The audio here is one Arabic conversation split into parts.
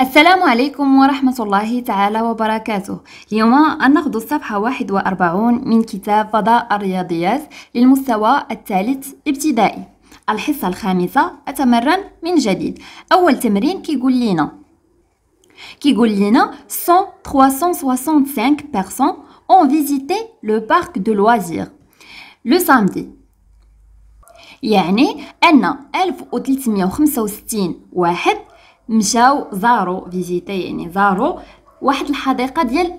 السلام عليكم ورحمة الله تعالى وبركاته اليوم نأخذ الصفحة 41 من كتاب فضاء الرياضيات للمستوى الثالث ابتدائي الحصة الخامسة أتمرن من جديد أول تمرين كيقول لنا كيقول لنا 100 365 بيرسون ont visité le parc de loisirs le samedi يعني أن 1365 واحد مشاو زارو فيزيتي يعني زارو واحد الحديقه ديال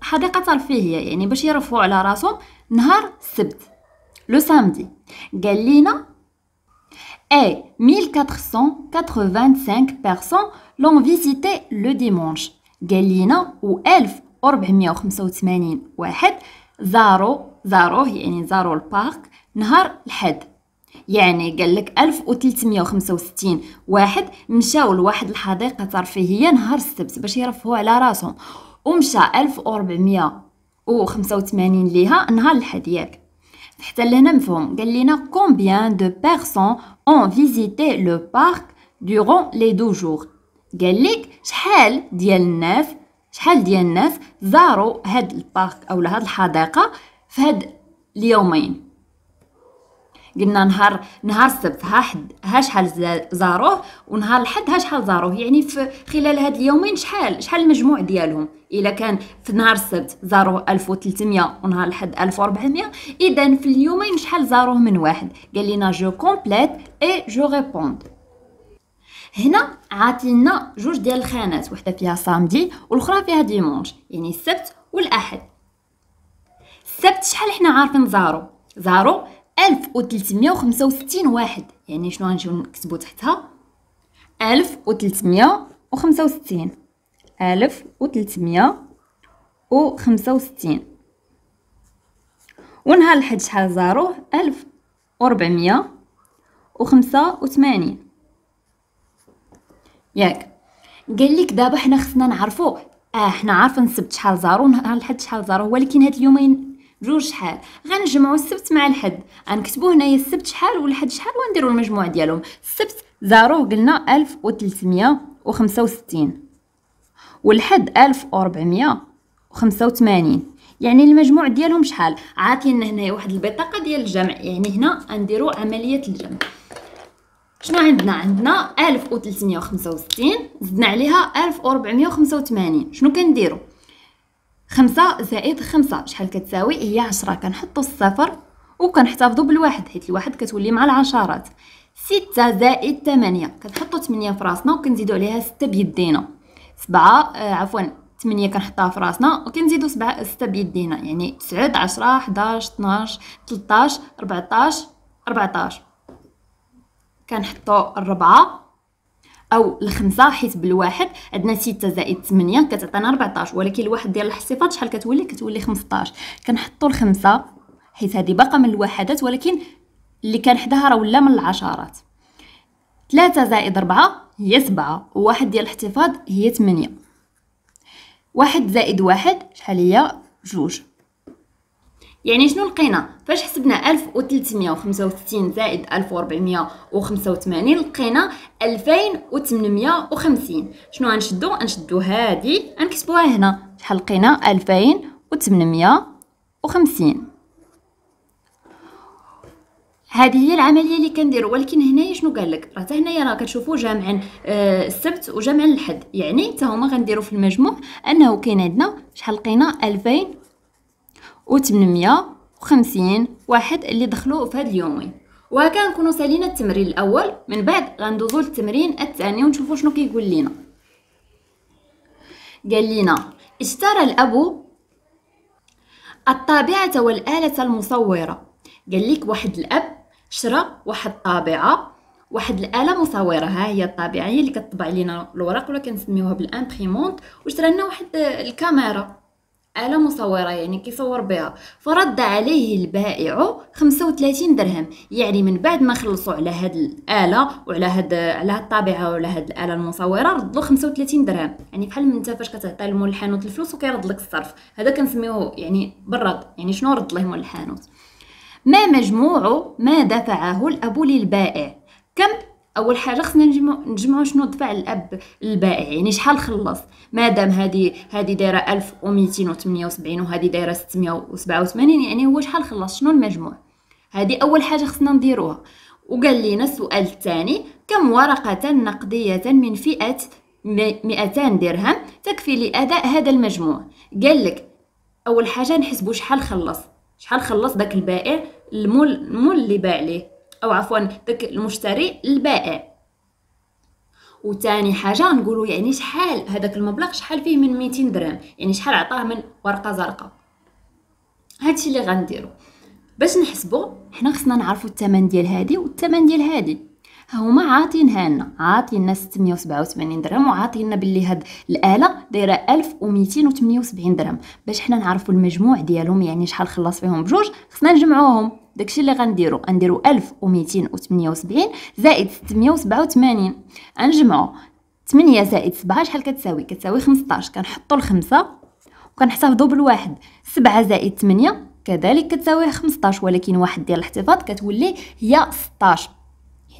حديقه ترفيهيه يعني باش يرفعوا على راسهم نهار السبت لو سامدي قال لينا اي 1485 بيرسون لون فيزيتي لو ديمونش قال لينا و 1485 واحد زارو زاروه يعني زارو البارك نهار الحد يعني قال لك 1365 واحد مشاو لواحد الحديقه ترفيهيه نهار السبت باش يرفهوا على راسهم ومشى 1485 ليها نهار الحد ياك حتى لهنا مفهوم قال لنا كومبيان دو بيرسون اون فيزيتي لو بارك durant لي دو جوغ قال لك شحال ديال الناس شحال ديال الناس زاروا هاد البارك او هاد الحديقه في هاد اليومين قلنا نهار نهار السبت ها حد ها شحال زاروه ونهار الحد ها شحال زاروه يعني في خلال هاد اليومين شحال شحال المجموع ديالهم الا كان في نهار السبت زاروه 1300 ونهار الحد 1400 اذا في اليومين شحال زاروه من واحد قال لنا جو كومبليت اي جو ريبوند هنا عاطينا جوج ديال الخانات وحده فيها سامدي والاخرى فيها ديمونج يعني السبت والاحد السبت شحال حنا عارفين زارو زارو 1365 واحد يعني شنو غنجيو نكتبو تحتها 1365 1365 ونهار الحج شحال زاروه 1485 ياك قال لك دابا حنا خصنا نعرفو اه حنا عارفين السبت شحال زارو نهار الحج شحال زارو ولكن هاد اليومين جوج شحال غنجمعو السبت مع الحد غنكتبو هنايا السبت شحال والحد شحال ونديرو المجموع ديالهم السبت زاروه قلنا 1365 والحد 1485 يعني المجموع ديالهم شحال عاطينا هنايا واحد البطاقه ديال الجمع يعني هنا غنديرو عمليه الجمع شنو عندنا عندنا 1365 زدنا عليها 1485 شنو كنديرو خمسة زائد خمسة شحال كتساوي هي عشرة كنحطو الصفر وكنحتفظو بالواحد حيت الواحد كتولي مع العشرات ستة زائد تمانية كنحطو تمانية في راسنا وكنزيدو عليها ستة بيدينا سبعة آه عفوا تمانية كنحطها في راسنا وكنزيدو سبعة ستة بيدينا يعني تسعود عشرة حداش طناش تلتاش ربعطاش ربعطاش كنحطو الربعة او الخمسه حيت بالواحد عندنا 6 زائد 8 كتعطينا 14 ولكن الواحد ديال الحصيفات شحال كتولي كتولي 15 كنحطوا الخمسه حيت هذه باقا من الوحدات ولكن اللي كان حداها راه ولا من العشرات 3 زائد 4 هي 7 وواحد ديال الاحتفاظ هي 8 واحد زائد واحد شحال هي 2 يعني شنو لقينا فاش حسبنا 1365 زائد 1485 لقينا 2850 شنو غنشدو غنشدو هادي غنكتبوها هنا شحال لقينا 2850 هذه هي العمليه اللي كندير ولكن هنايا شنو قال لك راه حتى هنايا راه كتشوفوا جامع آه، السبت وجامعا الحد يعني حتى هما غنديروا في المجموع انه كاين عندنا شحال لقينا 2000 وثمنمية وخمسين واحد اللي دخلوا في هاد اليومين وهكا نكونوا سالينا التمرين الاول من بعد غندوزو للتمرين الثاني ونشوفوا شنو كيقول لينا قال لينا اشترى الاب الطابعه والاله المصوره قال لك واحد الاب شرى واحد الطابعه واحد الاله مصوره ها هي الطابعه هي اللي كتطبع لينا الوراق ولا كنسميوها بالامبريمونت وشرى لنا واحد الكاميرا على مصورة يعني كيصور بها فرد عليه البائع 35 درهم يعني من بعد ما خلصوا على هاد الآلة وعلى هاد على هاد الطابعة وعلى هاد الآلة المصورة ردوا 35 درهم يعني بحال انت فاش كتعطي لمول الحانوت الفلوس وكيرد لك الصرف هذا كنسميوه يعني بالرد يعني شنو رد ليه مول الحانوت ما مجموع ما دفعه الأب للبائع كم اول حاجه خصنا نجمعوا شنو دفع الاب البائع يعني شحال خلص مادام هذه هذه دايره 1278 وهذه دايره 687 يعني هو شحال خلص شنو المجموع هذه اول حاجه خصنا نديروها وقال لينا السؤال الثاني كم ورقه نقديه من فئه 200 درهم تكفي لاداء هذا المجموع قال لك اول حاجه نحسبوا شحال خلص شحال خلص داك البائع المول المول اللي باع ليه او عفوا داك المشتري البائع وثاني حاجه نقولوا يعني شحال هذاك المبلغ شحال فيه من 200 درهم يعني شحال عطاه من ورقه زرقاء الشيء اللي غنديرو باش نحسبو حنا خصنا نعرفو الثمن ديال هادي والثمن ديال هادي هما عاطينها لنا عاطينا 687 درهم وعاطينا باللي هاد الاله دايره 1278 درهم باش حنا نعرفو المجموع ديالهم يعني شحال خلص فيهم بجوج خصنا نجمعوهم داكشي اللي غنديرو غنديرو 1278 زائد 687 غنجمعو 8 زائد 7 شحال كتساوي كتساوي 15 كنحطو الخمسة وكنحتفظو بالواحد 7 زائد 8 كذلك كتساوي 15 ولكن واحد ديال الاحتفاظ كتولي هي 16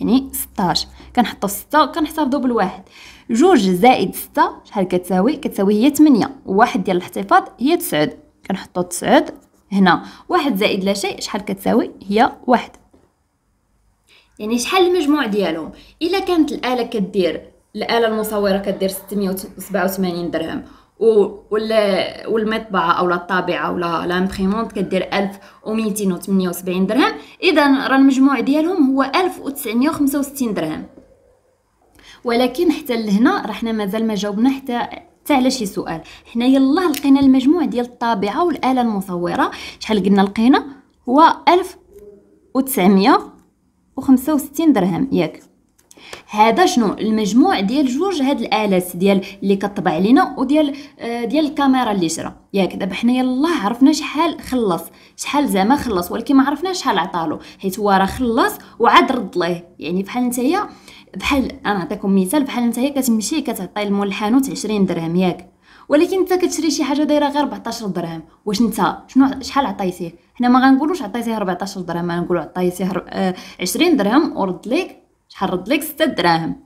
يعني 16 كنحطو 6 وكنحتفظو بالواحد جوج زائد 6 شحال كتساوي كتساوي هي 8 وواحد ديال الاحتفاظ هي 9 كنحطو 9 هنا واحد زائد لا شيء شحال كتساوي هي واحد يعني شحال المجموع ديالهم الا كانت الاله كدير الاله المصوره كدير 687 درهم و ولا والمطبعه اولا الطابعه ولا لامبريمونت كدير 1278 درهم اذا راه المجموع ديالهم هو 1965 درهم ولكن حتى لهنا رحنا مازال ما جاوبنا حتى حتى على شي سؤال حنا يلاه لقينا المجموع ديال الطابعه والاله المصوره شحال قلنا لقينا هو 1965 درهم ياك هذا شنو المجموع ديال جوج هاد الالات ديال اللي كطبع لينا وديال آه ديال الكاميرا اللي شرا ياك دابا حنا يلاه عرفنا شحال خلص شحال زعما خلص ولكن ما عرفناش شحال عطالو حيت هو راه خلص وعاد رد ليه يعني بحال نتايا بحال انا نعطيكم مثال بحال نتايا كتمشي كتعطي لمول الحانوت 20 درهم ياك ولكن انت كتشري شي حاجه دايره غير 14 درهم واش انت شنو شحال عطيتيه حنا ما غنقولوش عطيتيه 14 درهم غنقولو عطيتيه 20 آه، درهم ورد ليك شحال رد ليك 6 دراهم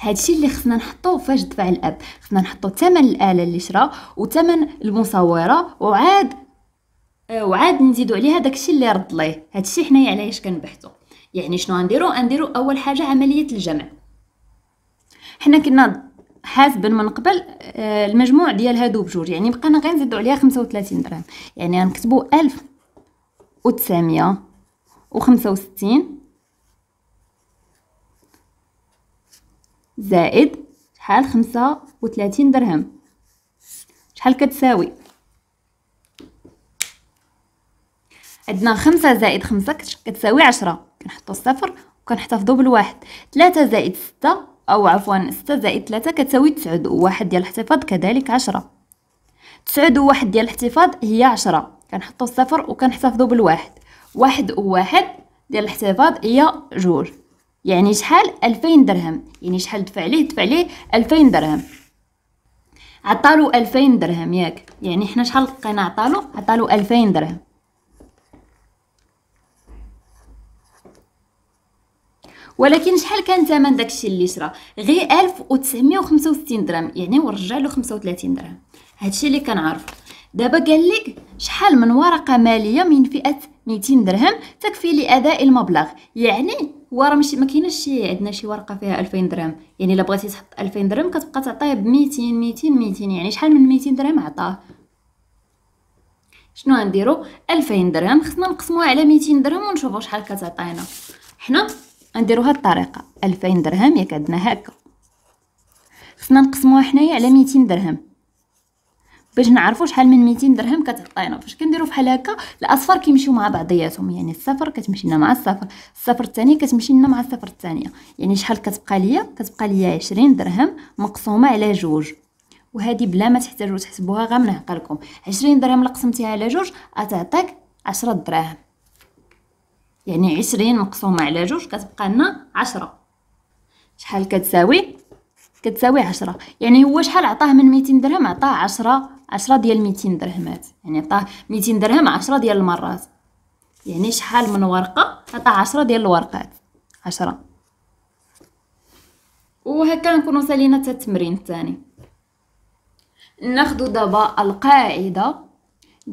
هادشي اللي خصنا نحطوه فاش دفع الاب خصنا نحطو ثمن الاله اللي شرا وثمن المصوره وعاد آه، وعاد نزيدو عليها داكشي اللي رد ليه هادشي حنايا علاش كنبحثو يعني شنو غنديرو غنديرو اول حاجه عمليه الجمع حنا كنا حاسبا من قبل آه، المجموع ديال هادو بجوج يعني بقينا غير نزيدو عليها 35 درهم يعني غنكتبو 1965 زائد شحال 35 درهم شحال كتساوي عندنا 5 زائد 5 كتساوي 10 كنحطو صفر وكنحتفظو بالواحد ثلاثة زائد ستة أو عفوا ستة زائد ثلاثة كتساوي تسعود وواحد ديال الاحتفاظ كذلك عشرة تسعود وواحد ديال الاحتفاظ هي عشرة كنحطو صفر وكنحتفظو بالواحد واحد وواحد ديال الاحتفاظ هي جوج يعني شحال ألفين درهم يعني شحال دفع ليه دفع ليه ألفين درهم عطالو ألفين درهم ياك يعني حنا شحال لقينا عطالو عطالو ألفين درهم ولكن شحال كان ثمن داكشي اللي شرا غير 1965 درهم يعني ورجع له 35 درهم هادشي اللي كنعرف دابا قال لك شحال من ورقه ماليه من فئه 200 درهم تكفي لاداء المبلغ يعني هو راه ماشي ما كاينش شي عندنا شي ورقه فيها 2000 درهم يعني الا بغيتي تحط 2000 درهم كتبقى تعطيه ب 200 200 200 يعني شحال من 200 درهم عطاه شنو غنديرو 2000 درهم خصنا نقسموها على 200 درهم ونشوفوا شحال كتعطينا حنا غنديرو هاد الطريقه 2000 درهم ياك عندنا هكا خصنا نقسموها حنايا على 200 درهم باش نعرفوا شحال من 200 درهم كتعطينا فاش كنديرو بحال هكا الاصفر كيمشيو مع بعضياتهم يعني الصفر كتمشي لنا مع الصفر الصفر الثاني كتمشي لنا مع الصفر الثانيه يعني شحال كتبقى ليا كتبقى ليا 20 درهم مقسومه على جوج وهذه بلا ما تحتاجوا تحسبوها غير من عقلكم 20 درهم اللي قسمتيها على جوج غتعطيك 10 دراهم يعني عشرين مقسومة على جوج كتبقى لنا عشرة شحال كتساوي كتساوي عشرة يعني هو شحال عطاه من ميتين درهم عطاه عشرة عشرة ديال ميتين درهمات يعني عطاه ميتين درهم عشرة ديال المرات يعني شحال من ورقة عطاه عشرة ديال الورقات عشرة وهكا نكونو سالينا حتى التمرين الثاني ناخدو دابا القاعدة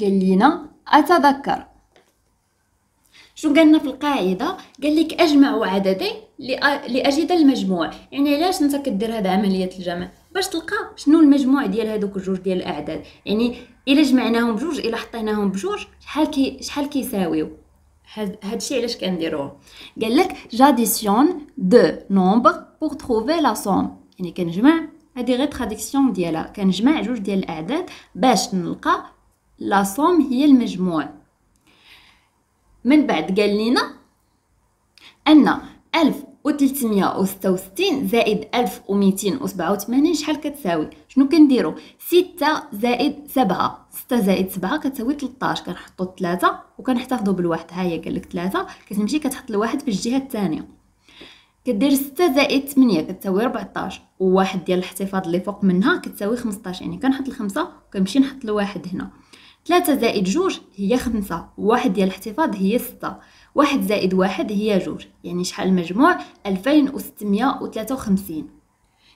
قال لينا أتذكر شنو قالنا في القاعده قال لك اجمع عددي لاجد المجموع يعني علاش انت كدير هذا عمليه الجمع باش تلقى شنو المجموع ديال هذوك الجوج ديال الاعداد يعني الا جمعناهم بجوج الا حطيناهم بجوج شحال كي شحال كيساويو هادشي علاش كنديروه قال لك جاديسيون دو نومبر بور تروفي لا سوم يعني كنجمع هادي غير تراديكسيون ديالها كنجمع جوج ديال الاعداد باش نلقى لا سوم هي المجموع من بعد قال لنا ان 1366 زائد 1287 شحال كتساوي شنو كنديرو 6 زائد 7 6 زائد 7 كتساوي 13 كنحطو 3 وكنحتفظو بالواحد هاهي قال لك 3 كتمشي كتحط الواحد في الجهه الثانيه كدير 6 زائد 8 كتساوي 14 وواحد ديال الاحتفاظ اللي فوق منها كتساوي 15 يعني كنحط الخمسة وكنمشي نحط الواحد هنا ثلاثة زائد جوج هي خمسة واحد ديال الاحتفاظ هي ستة واحد زائد واحد هي جوج يعني شحال المجموع ألفين وستمية وتلاتة وخمسين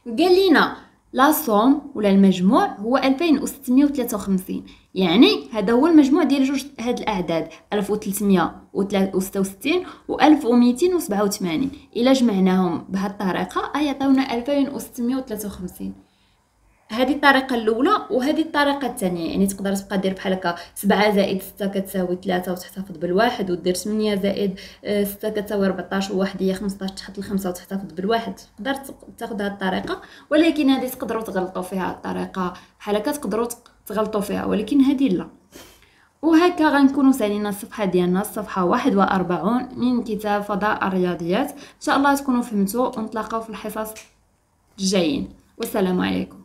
قال لينا لا لاصوم ولا المجموع هو ألفين وخمسين يعني هذا هو المجموع ديال جوج هاد الاعداد 1366 و 1287 الا جمعناهم بهاد الطريقه غيعطيونا وخمسين هذه الطريقه الاولى وهذه الطريقه الثانيه يعني تقدر تبقى دير بحال هكا 7 زائد 6 كتساوي 3 وتحتفظ بالواحد ودير 8 زائد 6 آه، كتساوي 14 وواحد هي 15 تحط الخمسه وتحتفظ بالواحد تقدر تاخذ هذه الطريقه ولكن هذه تقدروا تغلطوا فيها الطريقه بحال هكا تقدروا تغلطوا فيها ولكن هذه لا وهكا غنكونوا سالينا الصفحه ديالنا الصفحه 41 من كتاب فضاء الرياضيات ان شاء الله تكونوا فهمتوا ونتلاقاو في الحصص الجايين والسلام عليكم